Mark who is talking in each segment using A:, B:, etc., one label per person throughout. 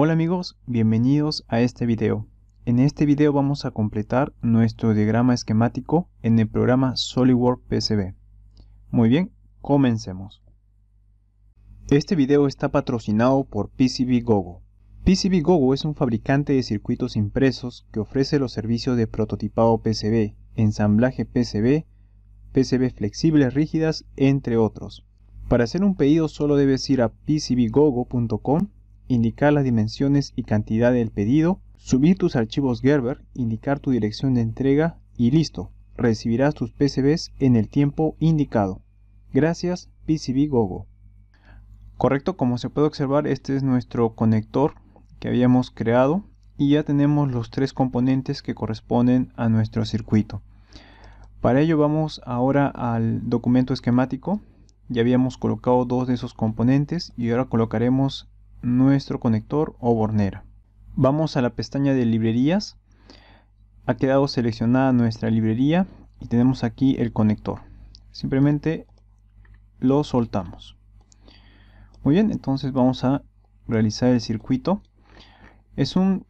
A: Hola amigos, bienvenidos a este video. En este video vamos a completar nuestro diagrama esquemático en el programa SolidWorks PCB. Muy bien, comencemos. Este video está patrocinado por PCBGogo. PCBGogo es un fabricante de circuitos impresos que ofrece los servicios de prototipado PCB, ensamblaje PCB, PCB flexibles rígidas, entre otros. Para hacer un pedido solo debes ir a pcbgogo.com indicar las dimensiones y cantidad del pedido, subir tus archivos Gerber, indicar tu dirección de entrega y listo, recibirás tus PCBs en el tiempo indicado. Gracias PCB Gogo. Correcto, como se puede observar este es nuestro conector que habíamos creado y ya tenemos los tres componentes que corresponden a nuestro circuito. Para ello vamos ahora al documento esquemático. Ya habíamos colocado dos de esos componentes y ahora colocaremos nuestro conector o bornera. Vamos a la pestaña de librerías. Ha quedado seleccionada nuestra librería y tenemos aquí el conector. Simplemente lo soltamos. Muy bien, entonces vamos a realizar el circuito. Es un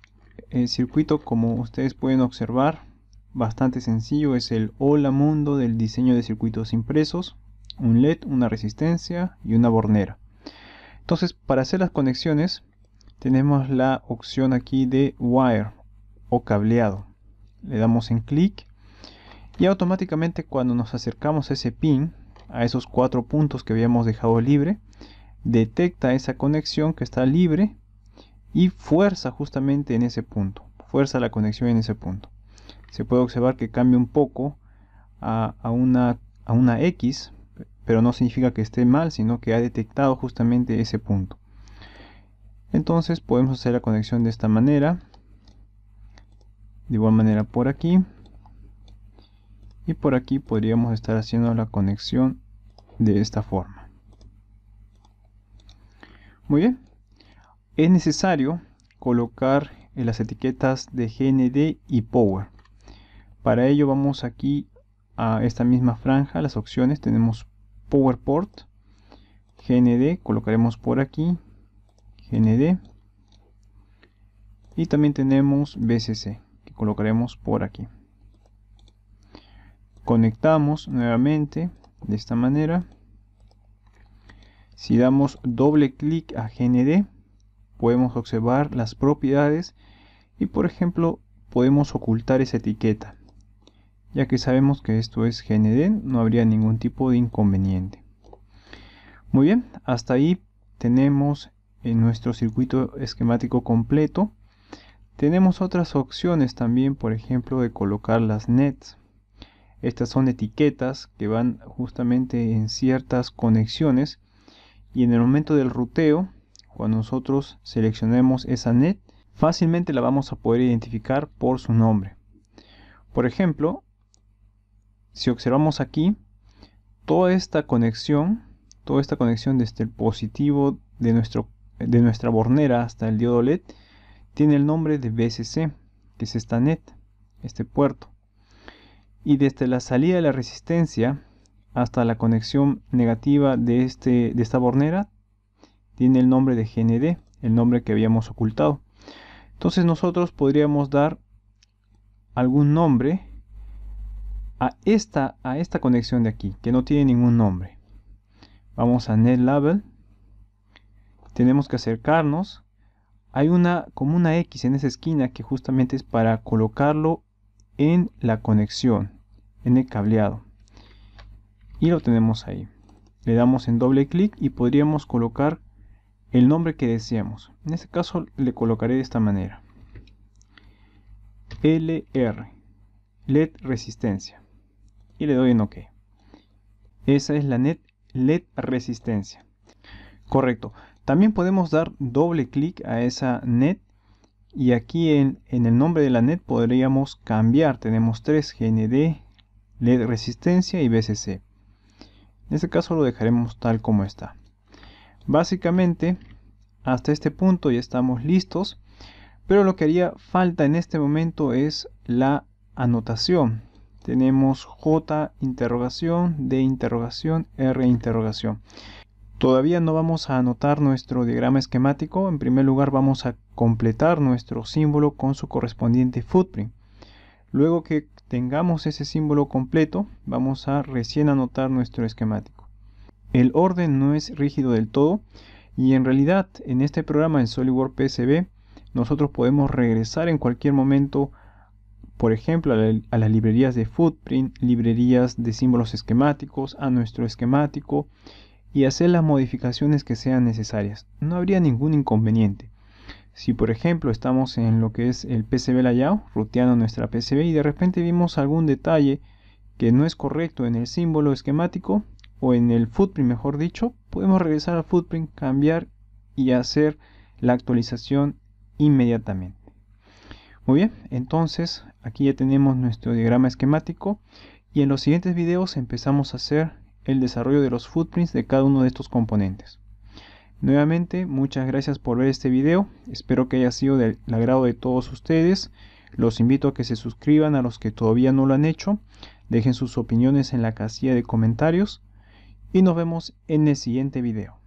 A: eh, circuito, como ustedes pueden observar, bastante sencillo. Es el hola mundo del diseño de circuitos impresos, un LED, una resistencia y una bornera. Entonces, para hacer las conexiones, tenemos la opción aquí de wire o cableado. Le damos en clic y automáticamente cuando nos acercamos a ese pin, a esos cuatro puntos que habíamos dejado libre, detecta esa conexión que está libre y fuerza justamente en ese punto. Fuerza la conexión en ese punto. Se puede observar que cambia un poco a, una, a una X pero no significa que esté mal, sino que ha detectado justamente ese punto. Entonces podemos hacer la conexión de esta manera, de igual manera por aquí, y por aquí podríamos estar haciendo la conexión de esta forma. Muy bien, es necesario colocar las etiquetas de GND y Power. Para ello vamos aquí a esta misma franja, las opciones, tenemos PowerPort GND, colocaremos por aquí GND y también tenemos BCC que colocaremos por aquí conectamos nuevamente de esta manera si damos doble clic a GND podemos observar las propiedades y por ejemplo podemos ocultar esa etiqueta ya que sabemos que esto es GND, no habría ningún tipo de inconveniente. Muy bien, hasta ahí tenemos en eh, nuestro circuito esquemático completo. Tenemos otras opciones también, por ejemplo, de colocar las nets. Estas son etiquetas que van justamente en ciertas conexiones y en el momento del ruteo, cuando nosotros seleccionemos esa net, fácilmente la vamos a poder identificar por su nombre. Por ejemplo, si observamos aquí, toda esta conexión, toda esta conexión desde el positivo de, nuestro, de nuestra bornera hasta el diodo LED, tiene el nombre de BCC, que es esta net, este puerto. Y desde la salida de la resistencia hasta la conexión negativa de, este, de esta bornera, tiene el nombre de GND, el nombre que habíamos ocultado. Entonces nosotros podríamos dar algún nombre a esta, a esta conexión de aquí, que no tiene ningún nombre. Vamos a net label. Tenemos que acercarnos. Hay una como una X en esa esquina que justamente es para colocarlo en la conexión, en el cableado. Y lo tenemos ahí. Le damos en doble clic y podríamos colocar el nombre que deseamos. En este caso le colocaré de esta manera. LR, LED resistencia y le doy en OK. Esa es la net LED resistencia. Correcto. También podemos dar doble clic a esa net y aquí en, el nombre de la net podríamos cambiar. Tenemos 3 GND, LED resistencia y BCC. En este caso lo dejaremos tal como está. Básicamente, hasta este punto ya estamos listos. Pero lo que haría falta en este momento es la anotación tenemos J interrogación, D interrogación, R interrogación. Todavía no vamos a anotar nuestro diagrama esquemático, en primer lugar vamos a completar nuestro símbolo con su correspondiente footprint. Luego que tengamos ese símbolo completo, vamos a recién anotar nuestro esquemático. El orden no es rígido del todo y en realidad en este programa en SolidWorks PCB, nosotros podemos regresar en cualquier momento a por ejemplo, a, las librerías de footprint, librerías de símbolos esquemáticos, a nuestro esquemático y hacer las modificaciones que sean necesarias. No habría ningún inconveniente. Si por ejemplo estamos en lo que es el PCB layout, ruteando nuestra PCB y de repente vimos algún detalle que no es correcto en el símbolo esquemático o en el footprint mejor dicho, podemos regresar al footprint, cambiar y hacer la actualización inmediatamente. Muy bien, entonces aquí ya tenemos nuestro diagrama esquemático y en los siguientes videos empezamos a hacer el desarrollo de los footprints de cada uno de estos componentes. Nuevamente, muchas gracias por ver este video, espero que haya sido del agrado de todos ustedes, los invito a que se suscriban a los que todavía no lo han hecho, dejen sus opiniones en la casilla de comentarios y nos vemos en el siguiente video.